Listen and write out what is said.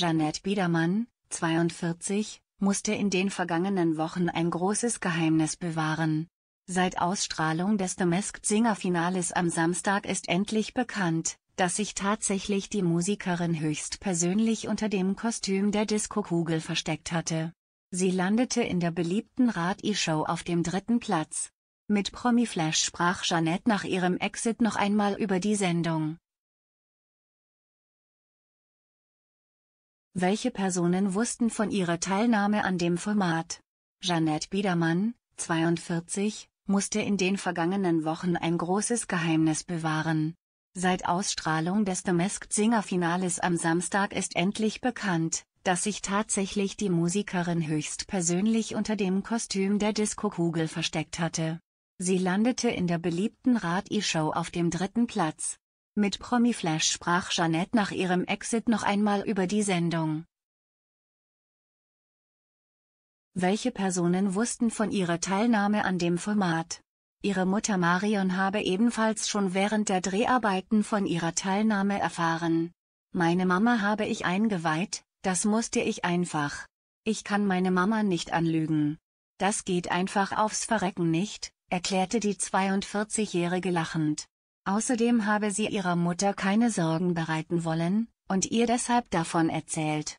Jeanette Biedermann, 42, musste in den vergangenen Wochen ein großes Geheimnis bewahren. Seit Ausstrahlung des The Masked Singer Finales am Samstag ist endlich bekannt, dass sich tatsächlich die Musikerin höchstpersönlich unter dem Kostüm der Disco-Kugel versteckt hatte. Sie landete in der beliebten rad -E show auf dem dritten Platz. Mit Promi Flash sprach Jeanette nach ihrem Exit noch einmal über die Sendung. Welche Personen wussten von ihrer Teilnahme an dem Format? Jeanette Biedermann, 42, musste in den vergangenen Wochen ein großes Geheimnis bewahren. Seit Ausstrahlung des The Masked Singer Finales am Samstag ist endlich bekannt, dass sich tatsächlich die Musikerin höchstpersönlich unter dem Kostüm der Disco-Kugel versteckt hatte. Sie landete in der beliebten rad e show auf dem dritten Platz. Mit Promiflash sprach Jeanette nach ihrem Exit noch einmal über die Sendung. Welche Personen wussten von ihrer Teilnahme an dem Format? Ihre Mutter Marion habe ebenfalls schon während der Dreharbeiten von ihrer Teilnahme erfahren. Meine Mama habe ich eingeweiht, das musste ich einfach. Ich kann meine Mama nicht anlügen. Das geht einfach aufs Verrecken nicht, erklärte die 42-Jährige lachend. Außerdem habe sie ihrer Mutter keine Sorgen bereiten wollen, und ihr deshalb davon erzählt